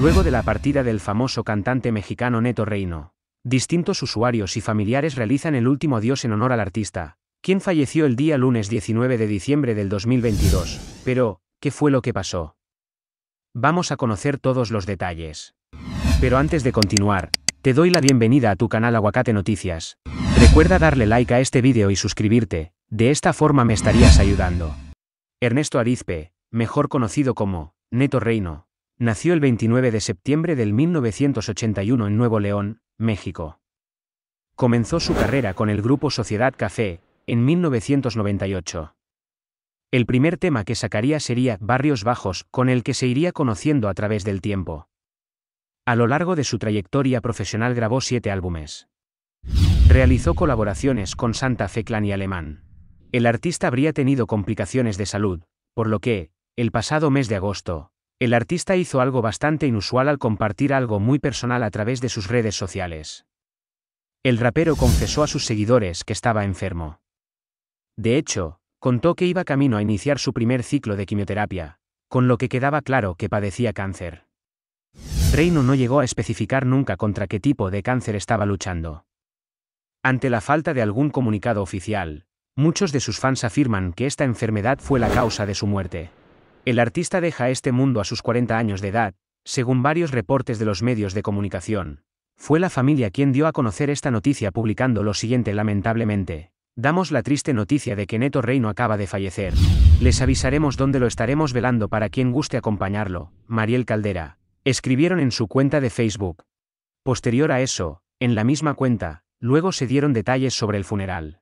Luego de la partida del famoso cantante mexicano Neto Reino, distintos usuarios y familiares realizan el último adiós en honor al artista, quien falleció el día lunes 19 de diciembre del 2022. Pero, ¿qué fue lo que pasó? Vamos a conocer todos los detalles. Pero antes de continuar, te doy la bienvenida a tu canal Aguacate Noticias. Recuerda darle like a este vídeo y suscribirte, de esta forma me estarías ayudando. Ernesto Arizpe, mejor conocido como Neto Reino, Nació el 29 de septiembre del 1981 en Nuevo León, México. Comenzó su carrera con el grupo Sociedad Café, en 1998. El primer tema que sacaría sería Barrios Bajos, con el que se iría conociendo a través del tiempo. A lo largo de su trayectoria profesional grabó siete álbumes. Realizó colaboraciones con Santa Fe Clan y Alemán. El artista habría tenido complicaciones de salud, por lo que, el pasado mes de agosto, el artista hizo algo bastante inusual al compartir algo muy personal a través de sus redes sociales. El rapero confesó a sus seguidores que estaba enfermo. De hecho, contó que iba camino a iniciar su primer ciclo de quimioterapia, con lo que quedaba claro que padecía cáncer. Reino no llegó a especificar nunca contra qué tipo de cáncer estaba luchando. Ante la falta de algún comunicado oficial, muchos de sus fans afirman que esta enfermedad fue la causa de su muerte. El artista deja este mundo a sus 40 años de edad, según varios reportes de los medios de comunicación. Fue la familia quien dio a conocer esta noticia publicando lo siguiente lamentablemente. Damos la triste noticia de que Neto Reino acaba de fallecer. Les avisaremos dónde lo estaremos velando para quien guste acompañarlo, Mariel Caldera. Escribieron en su cuenta de Facebook. Posterior a eso, en la misma cuenta, luego se dieron detalles sobre el funeral.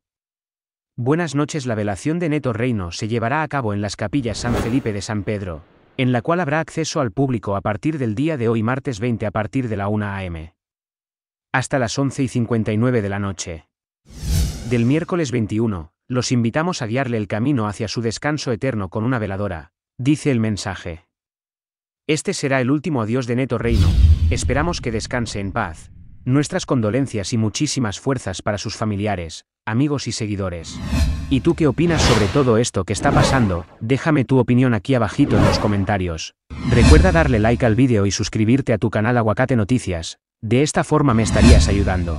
Buenas noches. La velación de Neto Reino se llevará a cabo en las capillas San Felipe de San Pedro, en la cual habrá acceso al público a partir del día de hoy martes 20 a partir de la 1 am. Hasta las 11 y 59 de la noche. Del miércoles 21, los invitamos a guiarle el camino hacia su descanso eterno con una veladora, dice el mensaje. Este será el último adiós de Neto Reino, esperamos que descanse en paz. Nuestras condolencias y muchísimas fuerzas para sus familiares, amigos y seguidores. ¿Y tú qué opinas sobre todo esto que está pasando? Déjame tu opinión aquí abajito en los comentarios. Recuerda darle like al vídeo y suscribirte a tu canal Aguacate Noticias, de esta forma me estarías ayudando.